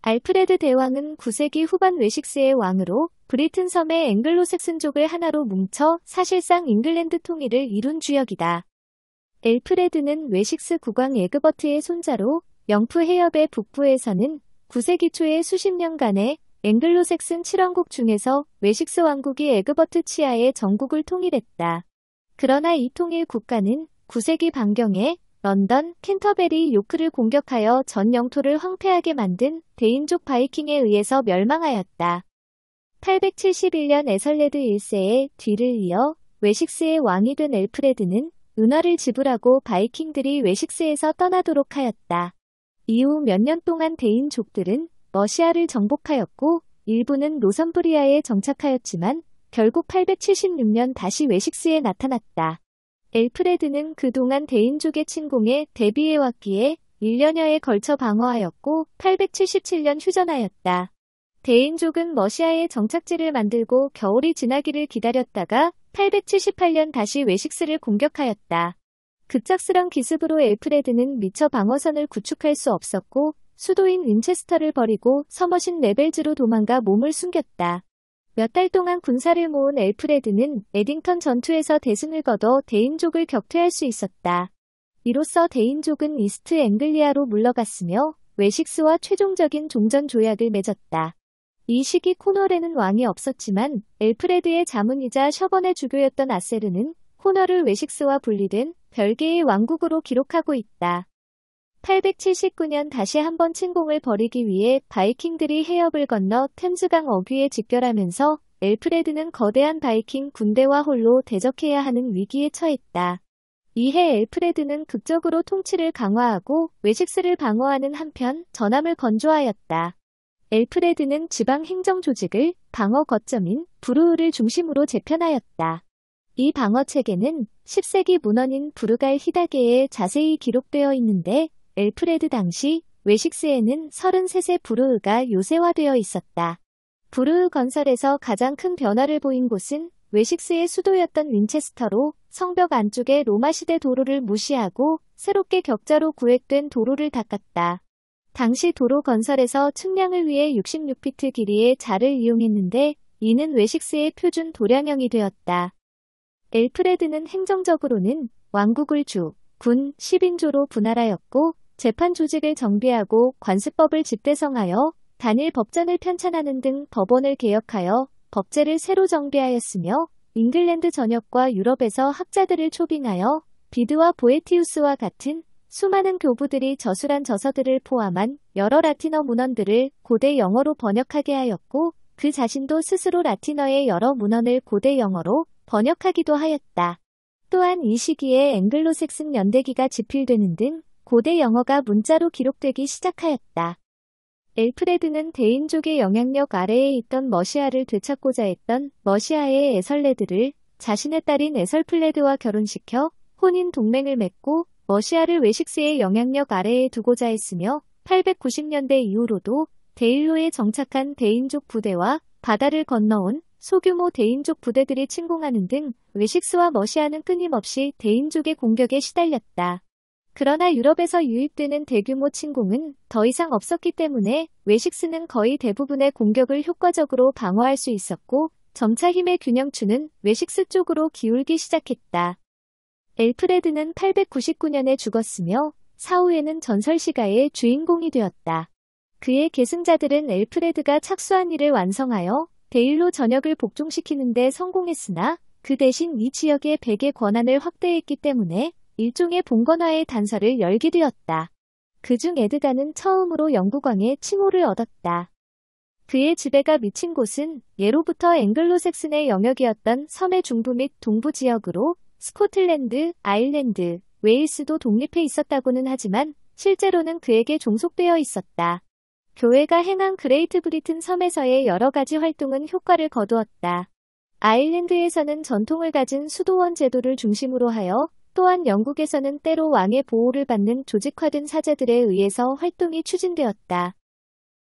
알프레드 대왕은 9세기 후반 웨식스의 왕으로 브리튼 섬의 앵글로색슨족을 하나로 뭉쳐 사실상 잉글랜드 통일을 이룬 주역이다. 엘프레드는 웨식스 국왕 에그버트의 손자로 영프 해협의 북부에서는 9세기 초에 수십 년간의 앵글로색슨 7왕국 중에서 웨식스 왕국이 에그버트 치하의 전국을 통일했다. 그러나 이 통일 국가는 9세기 반경에 런던 켄터베리 요크를 공격하여 전 영토를 황폐하게 만든 대인족 바이킹에 의해서 멸망하였다. 871년 에설레드 1세의 뒤를 이어 웨식스의 왕이 된 엘프레드는 은화를 지불하고 바이킹들이 웨식스에서 떠나도록 하였다. 이후 몇 년 동안 대인족들은 러시아를 정복하였고 일부는 로선브리아에 정착하였지만 결국 876년 다시 웨식스에 나타났다. 엘프레드는 그동안 대인족의 침공에 대비해왔기에 1년여에 걸쳐 방어하였고 877년 휴전하였다. 대인족은 머시아의 정착지를 만들고 겨울이 지나기를 기다렸다가 878년 다시 웨식스를 공격하였다. 급작스런 기습으로 엘프레드는 미처 방어선을 구축할 수 없었고 수도인 윈체스터를 버리고 서머신 레벨즈로 도망가 몸을 숨겼다. 몇달 동안 군사를 모은 엘프레드는 에딩턴 전투에서 대승을 거둬 대인족을 격퇴할 수 있었다. 이로써 대인족은 이스트 앵글리아로 물러갔으며 웨식스와 최종적인 종전 조약을 맺었다. 이 시기 코널에는 왕이 없었지만 엘프레드의 자문이자 셔번의 주교였던 아세르는 코널을 웨식스와 분리된 별개의 왕국으로 기록하고 있다. 879년 다시 한번 침공을 벌이기 위해 바이킹들이 해협을 건너 템즈강 어귀에 직결하면서 엘프레드는 거대한 바이킹 군대와 홀로 대적해야 하는 위기에 처했다. 이해 엘프레드는 극적으로 통치를 강화하고 외식스를 방어하는 한편 전함을 건조하였다. 엘프레드는 지방 행정 조직을 방어 거점인 브루우를 중심으로 재편하였다. 이 방어 체계는 10세기 문헌인 부르갈 히다게에 자세히 기록되어 있는데 엘프레드 당시 웨식스에는 33세 부르흐가 요새화되어 있었다. 부르흐 건설에서 가장 큰 변화를 보인 곳은 웨식스의 수도였던 윈체스터로 성벽 안쪽에 로마시대 도로를 무시하고 새롭게 격자로 구획된 도로를 닦았다. 당시 도로 건설에서 측량을 위해 66피트 길이의 자를 이용했는데 이는 웨식스의 표준 도량형이 되었다. 엘프레드는 행정적으로는 왕국을 주, 군, 10인조로 분할하였고 재판 조직을 정비하고 관습법을 집대성하여 단일 법전을 편찬하는 등 법원을 개혁하여 법제를 새로 정비하였으며 잉글랜드 전역과 유럽에서 학자들을 초빙하여 비드와 보에티우스와 같은 수많은 교부들이 저술한 저서들을 포함한 여러 라틴어 문헌들을 고대 영어로 번역하게 하였고 그 자신도 스스로 라틴어의 여러 문헌을 고대 영어로 번역하기도 하였다. 또한 이 시기에 앵글로색슨 연대기가 집필되는 등 고대 영어가 문자로 기록되기 시작하였다. 엘프레드는 대인족의 영향력 아래에 있던 머시아를 되찾고자 했던 머시아의 에설레드를 자신의 딸인 에설플레드와 결혼시켜 혼인 동맹을 맺고 머시아를 웨식스의 영향력 아래에 두고자 했으며 890년대 이후로도 데일로에 정착한 대인족 부대와 바다를 건너온 소규모 대인족 부대들이 침공하는 등 웨식스와 머시아는 끊임없이 대인족의 공격에 시달렸다. 그러나 유럽에서 유입되는 대규모 침공은 더 이상 없었기 때문에 외식스는 거의 대부분의 공격을 효과적으로 방어할 수 있었고 점차 힘의 균형추는 외식스 쪽으로 기울기 시작했다. 엘프레드는 899년에 죽었으며 사후에는 전설 시가의 주인공이 되었다. 그의 계승자들은 엘프레드가 착수한 일을 완성하여 데일로 전역을 복종시키는데 성공했으나 그 대신 이 지역의 백의 권한을 확대했기 때문에 일종의 봉건화의 단서를 열게 되었다. 그중 에드가는 처음으로 영국왕의 칭호를 얻었다. 그의 지배가 미친 곳은 예로부터 앵글로색슨의 영역이었던 섬의 중부 및 동부 지역으로 스코틀랜드, 아일랜드, 웨일스도 독립해 있었다고는 하지만 실제로는 그에게 종속되어 있었다. 교회가 행한 그레이트 브리튼 섬에서의 여러 가지 활동은 효과를 거두었다. 아일랜드에서는 전통을 가진 수도원 제도를 중심으로 하여 또한 영국에서는 때로 왕의 보호를 받는 조직화된 사제들에 의해서 활동이 추진되었다.